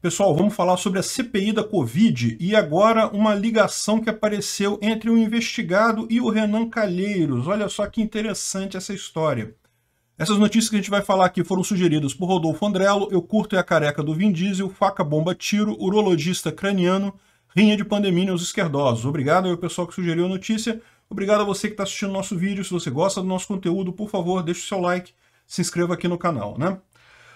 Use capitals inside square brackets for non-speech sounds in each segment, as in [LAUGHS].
Pessoal, vamos falar sobre a CPI da Covid e agora uma ligação que apareceu entre o investigado e o Renan Calheiros. Olha só que interessante essa história. Essas notícias que a gente vai falar aqui foram sugeridas por Rodolfo Andrello, Eu Curto e é a Careca do Vin Diesel, Faca Bomba Tiro, Urologista Craniano, Rinha de Pandemia aos Esquerdosos. Obrigado ao pessoal que sugeriu a notícia. Obrigado a você que está assistindo nosso vídeo. Se você gosta do nosso conteúdo, por favor, deixe o seu like, se inscreva aqui no canal, né?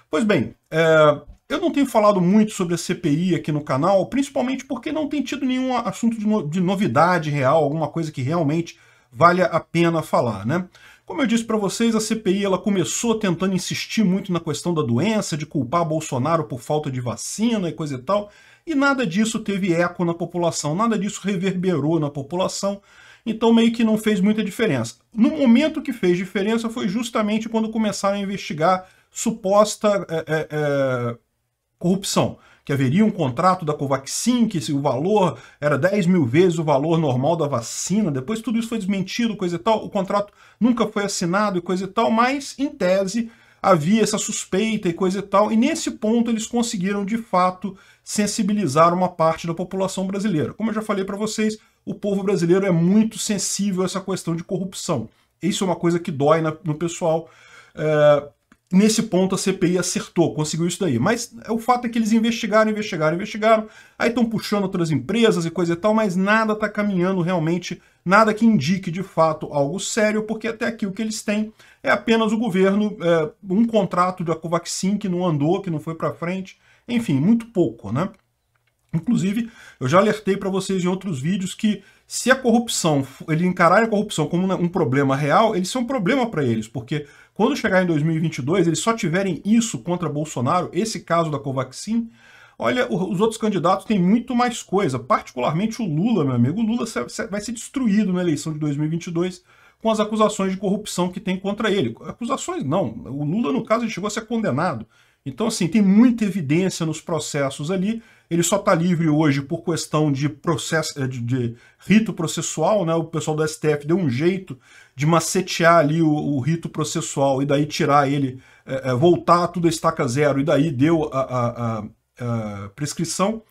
Pois bem, é, eu não tenho falado muito sobre a CPI aqui no canal, principalmente porque não tem tido nenhum assunto de, no, de novidade real, alguma coisa que realmente valha a pena falar, né? Como eu disse para vocês, a CPI ela começou tentando insistir muito na questão da doença, de culpar Bolsonaro por falta de vacina e coisa e tal, e nada disso teve eco na população, nada disso reverberou na população, então meio que não fez muita diferença. No momento que fez diferença foi justamente quando começaram a investigar suposta é, é, corrupção, que haveria um contrato da Covaxin, que o valor era 10 mil vezes o valor normal da vacina, depois tudo isso foi desmentido, coisa e tal, o contrato nunca foi assinado e coisa e tal, mas, em tese, havia essa suspeita e coisa e tal, e nesse ponto eles conseguiram, de fato, sensibilizar uma parte da população brasileira. Como eu já falei para vocês, o povo brasileiro é muito sensível a essa questão de corrupção. Isso é uma coisa que dói no pessoal, é, nesse ponto a CPI acertou, conseguiu isso daí. Mas é o fato é que eles investigaram, investigaram, investigaram, aí estão puxando outras empresas e coisa e tal, mas nada está caminhando realmente, nada que indique de fato algo sério, porque até aqui o que eles têm é apenas o governo, é, um contrato da Covaxin que não andou, que não foi para frente, enfim, muito pouco, né? Inclusive, eu já alertei para vocês em outros vídeos que se a corrupção, ele encarar a corrupção como um problema real, eles são é um problema para eles, porque quando chegar em 2022, eles só tiverem isso contra Bolsonaro, esse caso da Covaxin, olha, os outros candidatos têm muito mais coisa, particularmente o Lula, meu amigo. O Lula vai ser destruído na eleição de 2022 com as acusações de corrupção que tem contra ele. Acusações não, o Lula, no caso, ele chegou a ser condenado. Então, assim, tem muita evidência nos processos ali ele só está livre hoje por questão de, processo, é, de, de, rito processual, né? O pessoal do STF deu um jeito de macetear ali o, o rito processual e daí tirar ele, é, é, voltar tudo a estaca zero e daí deu a, a, a, a prescrição.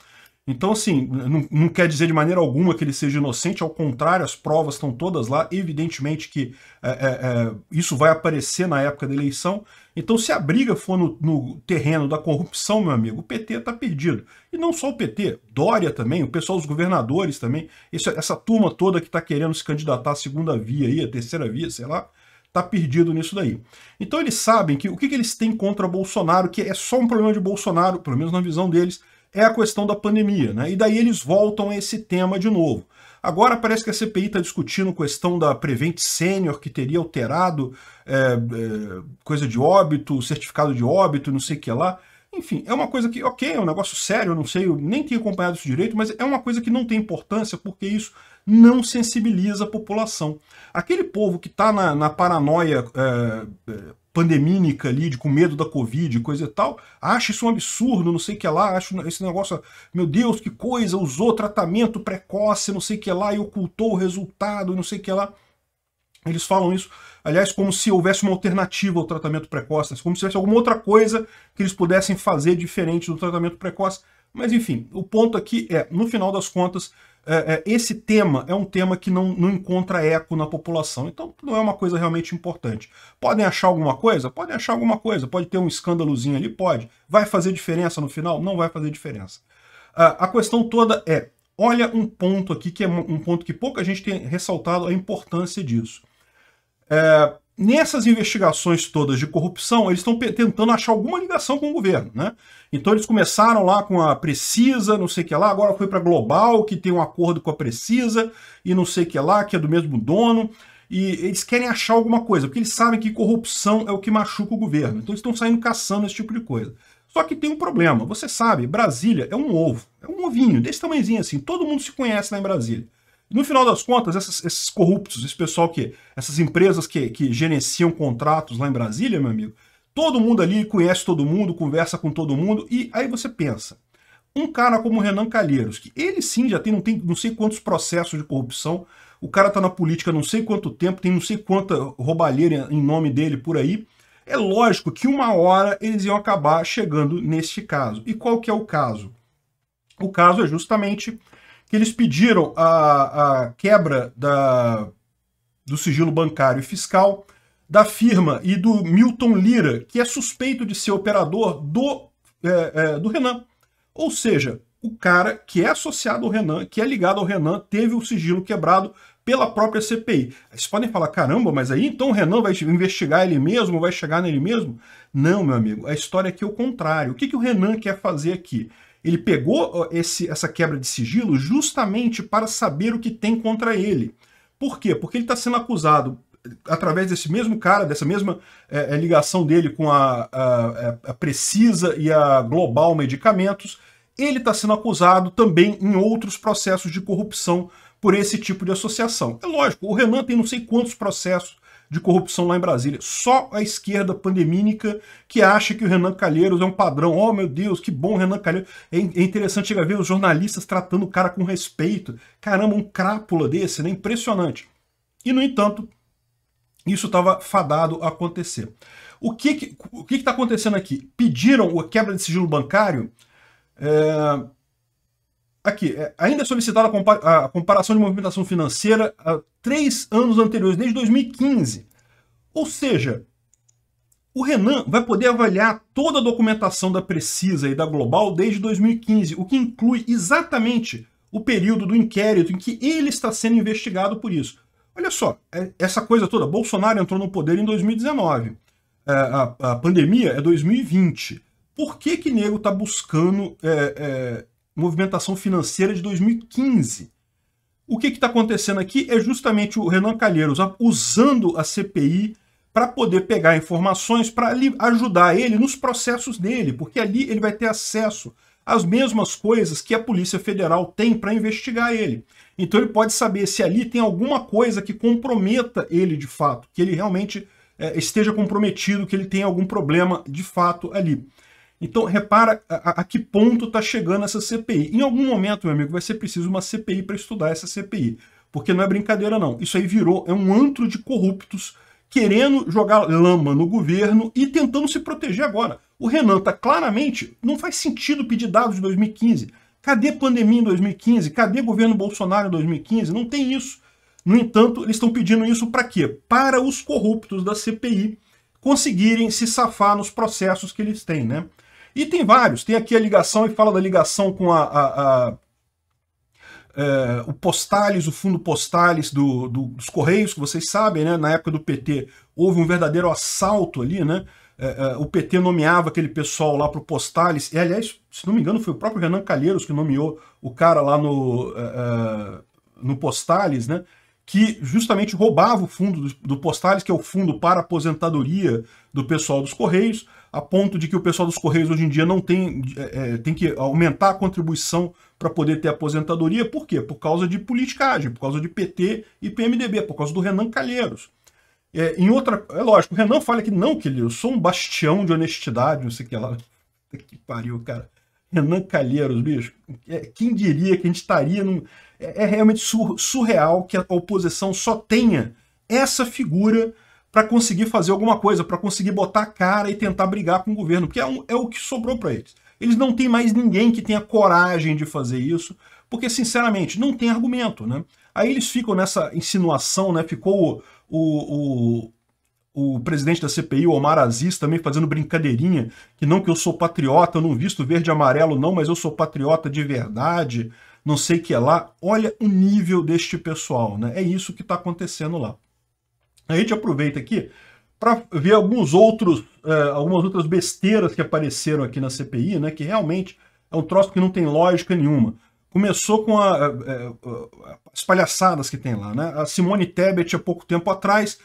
Então, assim, não, não, quer dizer de maneira alguma que ele seja inocente, ao contrário, as provas estão todas lá, evidentemente que é, é, é isso vai aparecer na época da eleição. Então, se a briga for no, no terreno da corrupção, meu amigo, o PT está perdido. E não só o PT, Dória também, o pessoal dos governadores também, essa turma toda que está querendo se candidatar à segunda via, aí, a terceira via, sei lá, está perdido nisso daí. Então eles sabem que o que, que, eles têm contra Bolsonaro, que é só um problema de Bolsonaro, pelo menos na visão deles, é a questão da pandemia, né? E daí eles voltam a esse tema de novo. Agora parece que a CPI está discutindo questão da Prevent Sênior, que teria alterado é, é, coisa de óbito, certificado de óbito, não sei o que lá. Enfim, é uma coisa que, ok, é um negócio sério, eu não sei, eu nem tenho acompanhado isso direito, mas é uma coisa que não tem importância, porque isso não sensibiliza a população. Aquele povo que está na, na, paranoia é, é pandemínica ali, de, com medo da Covid, coisa e tal, acha isso um absurdo, não sei o que lá, acha esse negócio, meu Deus, que coisa, usou tratamento precoce, não sei o que lá, e ocultou o resultado, não sei o que lá. Eles falam isso, aliás, como se houvesse uma alternativa ao tratamento precoce, como se tivesse alguma outra coisa que eles pudessem fazer diferente do tratamento precoce. Mas enfim, o ponto aqui é, no final das contas, é, é, esse tema é um tema que não, não encontra eco na população. Então não é uma coisa realmente importante. Podem achar alguma coisa? Podem achar alguma coisa. Pode ter um escândalozinho ali? Pode. Vai fazer diferença no final? Não vai fazer diferença. Ah, a questão toda é, olha um ponto aqui que é um ponto que pouca gente tem ressaltado a importância disso. É, nessas investigações todas de corrupção, eles estão tentando achar alguma ligação com o governo, né? Então eles começaram lá com a Precisa, não sei o que lá, agora foi para Global, que tem um acordo com a Precisa, e não sei o que lá, que é do mesmo dono, e eles querem achar alguma coisa, porque eles sabem que corrupção é o que machuca o governo. Então eles estão saindo caçando esse tipo de coisa. Só que tem um problema, você sabe, Brasília é um ovo, é um ovinho, desse tamanhozinho assim, todo mundo se conhece lá em Brasília. No final das contas, essas, esses corruptos, esse pessoal que. essas empresas que, que gerenciam contratos lá em Brasília, meu amigo, todo mundo ali conhece todo mundo, conversa com todo mundo, e aí você pensa. Um cara como o Renan Calheiros, que ele sim já tem não, tem não sei quantos processos de corrupção, o cara tá na política não sei quanto tempo, tem não sei quanta roubalheira em nome dele por aí. É lógico que uma hora eles iam acabar chegando neste caso. E qual que é o caso? O caso é justamente que eles pediram a, a quebra da, do sigilo bancário e fiscal da firma e do Milton Lira, que é suspeito de ser operador do, é, é, do Renan. Ou seja, o cara que é associado ao Renan, que é ligado ao Renan, teve o sigilo quebrado pela própria CPI. Vocês podem falar, caramba, mas aí então o Renan vai investigar ele mesmo, vai chegar nele mesmo? Não, meu amigo, a história aqui é, é o contrário. O que, que o Renan quer fazer aqui? Ele pegou esse, essa quebra de sigilo justamente para saber o que tem contra ele. Por quê? Porque ele está sendo acusado eh, através desse mesmo cara, dessa mesma é, ligação dele com a, a, a, Precisa e a Global Medicamentos, ele está sendo acusado também em outros processos de corrupção por esse tipo de associação. É lógico, o Renan tem não sei quantos processos de corrupção lá em Brasília. Só a esquerda pandemínica que acha que o Renan Calheiros é um padrão. Oh, meu Deus, que bom Renan Calheiros. É, é interessante chegar a ver os jornalistas tratando o cara com respeito. Caramba, um crápula desse, né? Impressionante. E, no entanto, isso estava fadado a acontecer. O que está que, o que que tá acontecendo aqui? Pediram a quebra de sigilo bancário é, Aqui, é, ainda é solicitada a, comparação de movimentação financeira a três anos anteriores, desde 2015. Ou seja, o Renan vai poder avaliar toda a documentação da Precisa e da Global desde 2015, o que inclui exatamente o período do inquérito em que ele está sendo investigado por isso. Olha só, é, essa coisa toda, Bolsonaro entrou no poder em 2019, é, a, a pandemia é 2020. Por que que nego está buscando é, movimentação financeira de 2015. O que está acontecendo aqui é justamente o Renan Calheiros usando a CPI para poder pegar informações para ajudar ele nos processos dele, porque ali ele vai ter acesso às mesmas coisas que a Polícia Federal tem para investigar ele. Então ele pode saber se ali tem alguma coisa que comprometa ele de fato, que ele realmente é, esteja comprometido, que ele tem algum problema de fato ali. Então, repara a, a que ponto está chegando essa CPI. Em algum momento, meu amigo, vai ser preciso uma CPI para estudar essa CPI. Porque não é brincadeira, não. Isso aí virou, é um antro de corruptos querendo jogar lama no governo e tentando se proteger agora. O Renan está claramente, não faz sentido pedir dados de 2015. Cadê pandemia em 2015? Cadê governo Bolsonaro em 2015? Não tem isso. No entanto, eles estão pedindo isso para quê? Para os corruptos da CPI conseguirem se safar nos processos que eles têm, né? E tem vários. Tem aqui a ligação, e fala da ligação com a, a, a é, o Postales, o fundo Postales do, do, dos Correios, que vocês sabem, né? na época do PT, houve um verdadeiro assalto ali, né? É, é, o PT nomeava aquele pessoal lá para o Postales, e aliás, se não me engano, foi o próprio Renan Calheiros que nomeou o cara lá no, é, no Postales, né? que justamente roubava o fundo do, do Postales, que é o fundo para aposentadoria do pessoal dos Correios, a ponto de que o pessoal dos Correios hoje em dia não tem, é, é tem que aumentar a contribuição para poder ter aposentadoria. Por quê? Por causa de politicagem, por causa de PT e PMDB, por causa do Renan Calheiros. É, em outra, é lógico, o Renan fala que não, que ele, eu sou um bastião de honestidade, não sei o que lá. Que pariu, cara. Renan Calheiros, bicho. É, quem diria que a gente estaria num. É, é realmente sur, surreal que a oposição só tenha essa figura para conseguir fazer alguma coisa, para conseguir botar a cara e tentar brigar com o governo, porque é, um, é o que sobrou para eles. Eles não têm mais ninguém que tenha coragem de fazer isso, porque, sinceramente, não tem argumento, né? Aí eles ficam nessa insinuação, né? Ficou o, o, o, o presidente da CPI, o Omar Aziz, também fazendo brincadeirinha, que não que eu sou patriota, eu não visto verde e amarelo não, mas eu sou patriota de verdade, não sei o que é lá. Olha o nível deste pessoal, né? É isso que está acontecendo lá. A gente aproveita aqui para ver alguns outros, é, algumas outras besteiras que apareceram aqui na CPI, né, que realmente é um troço que não tem lógica nenhuma. Começou com a, a, é, a, é, as palhaçadas que tem lá, né? A Simone Tebet, há pouco tempo atrás,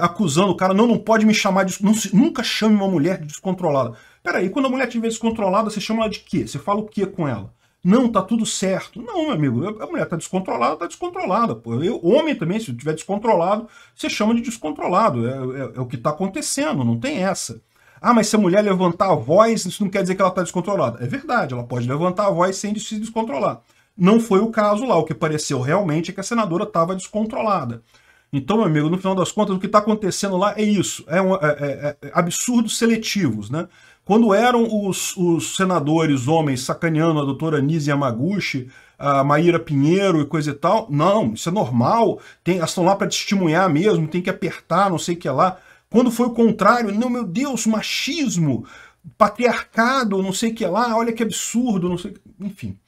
acusando o cara, não, não pode me chamar de... Não se, nunca chame uma mulher de descontrolada. Peraí, quando a mulher estiver descontrolada, você chama ela de quê? Você fala o quê com ela? Não, tá tudo certo. Não, meu amigo, a mulher tá descontrolada, tá descontrolada. Pô. Eu, homem também, se tiver descontrolado, você chama de descontrolado. É, é, é o que tá acontecendo, não tem essa. Ah, mas se a mulher levantar a voz, isso não quer dizer que ela tá descontrolada. É verdade, ela pode levantar a voz sem se descontrolar. Não foi o caso lá. O que pareceu realmente é que a senadora estava descontrolada. Então, meu amigo, no final das contas, o que está acontecendo lá é isso. É, um, é, é, é absurdos seletivos, né? Quando eram os, os senadores homens sacaneando a doutora Nise Yamaguchi, a Maíra Pinheiro e coisa e tal, não, isso é normal, tem, elas estão lá para testemunhar mesmo, tem que apertar, não sei o que lá. Quando foi o contrário, não, meu Deus, machismo, patriarcado, não sei o que lá, olha que absurdo, não sei, enfim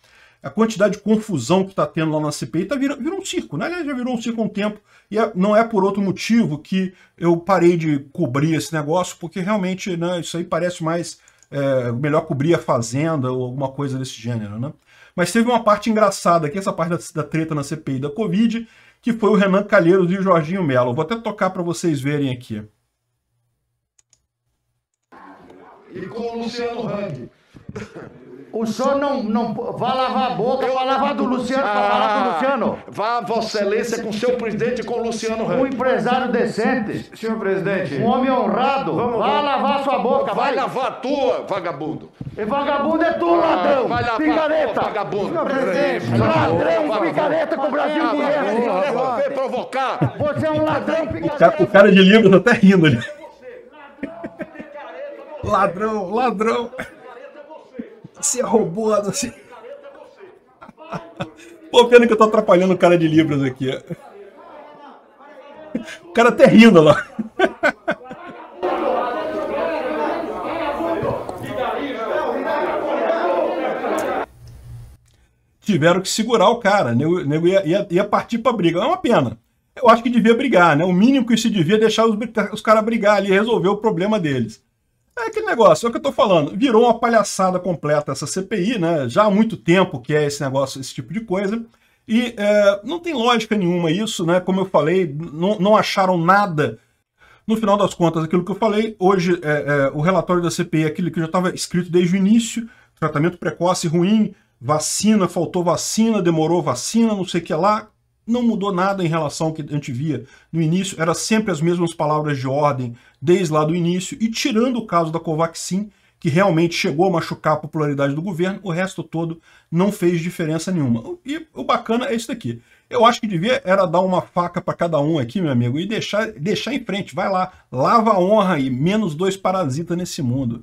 a quantidade de confusão que está tendo lá na CPI tá, virou, um circo, né? Já virou um circo há um tempo. E é, não é por outro motivo que eu parei de cobrir esse negócio, porque realmente né, isso aí parece mais. É, melhor cobrir a fazenda ou alguma coisa desse gênero, né? Mas teve uma parte engraçada aqui, essa parte da, da treta na CPI da Covid, que foi o Renan Calheiros e o Jorginho Melo. Vou até tocar para vocês verem aqui. E com o Luciano Hang. [LAUGHS] O senhor não, não vai lavar a boca eu... para lavar do Luciano, ah, para falar do Luciano. Vá, Vossa Excelência, com seu presidente e com o Luciano Ramos. Um empresário decente. Senhor presidente. Um homem honrado. Vamos, vá vamos. lavar sua boca, vai. Vai lavar a tua, vagabundo. E vagabundo é tu, ah, ladrão. Ah, vai lavar picareta. vagabundo. Ladrão, picareta com o Brasil governo. provocar. Você é um ladrão, picareta. O cara de livro tá até rindo ali. Ladrão, ladrão. Você é robô, você... Pô, pena que eu tô atrapalhando o cara de Libras aqui. O cara até tá rindo lá. Tiveram que segurar o cara, o nego ia, ia, ia partir pra briga. É uma pena. Eu acho que devia brigar, né? O mínimo que se devia é deixar os, os caras brigar ali, e resolver o problema deles. É aquele negócio, é o que eu estou falando. Virou uma palhaçada completa essa CPI, né? Já há muito tempo que é esse negócio, esse tipo de coisa. E é, não tem lógica nenhuma isso, né? Como eu falei, não, não, acharam nada. No final das contas, aquilo que eu falei, hoje é, é, o relatório da CPI é aquilo que já estava escrito desde o início: tratamento precoce ruim, vacina, faltou vacina, demorou vacina, não sei o que lá, não mudou nada em relação ao que a gente via no início, era sempre as mesmas palavras de ordem desde lá do início, e tirando o caso da Covaxin, que realmente chegou a machucar a popularidade do governo, o resto todo não fez diferença nenhuma. E o bacana é isso daqui. Eu acho que devia era dar uma faca para cada um aqui, meu amigo, e deixar, deixar em frente. Vai lá, lava a honra e menos dois parasitas nesse mundo